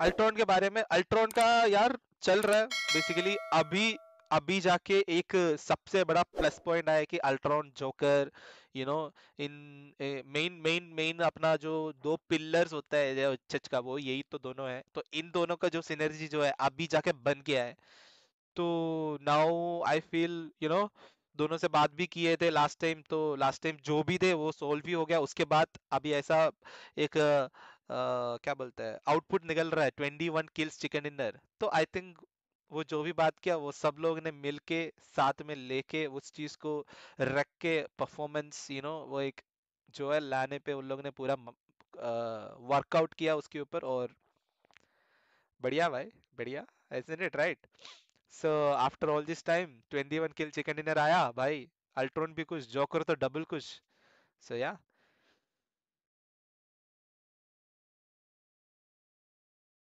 Ultron के बारे में अल्ट्रॉन का यार चल रहा है बेसिकली अभी अभी जाके एक सबसे बड़ा प्लस पॉइंट आया कि Ultron Joker you know in main main main अपना जो दो पिलर्स होता है जो चच का वो यही तो दोनों है तो इन दोनों का जो सिनर्जी जो है अभी जाके बन गया है तो now I feel you know दोनों से बात भी किए थे लास्ट टाइम तो लास्ट टाइम जो भी थे वो सोल्व भी हो गया उसके बाद अभी ऐसा एक uh, क्या बोलते हैं आउटपुट निकल रहा है twenty one kills chicken dinner तो आई थिंक वो जो भी बात किया वो सब लोग ने मिल के साथ में लेके उस चीज को रख के परफॉर्मेंस यू नो वो एक जो है लाने पे उन लोग ने पूरा वर्कआउट किया उसके ऊपर और बढ़िया भाई बढ़िया it right so after all this time twenty one kill chicken dinner आया भाई अल्ट्रोन भी कुछ जोकर तो डबल कुछ सो so, या yeah.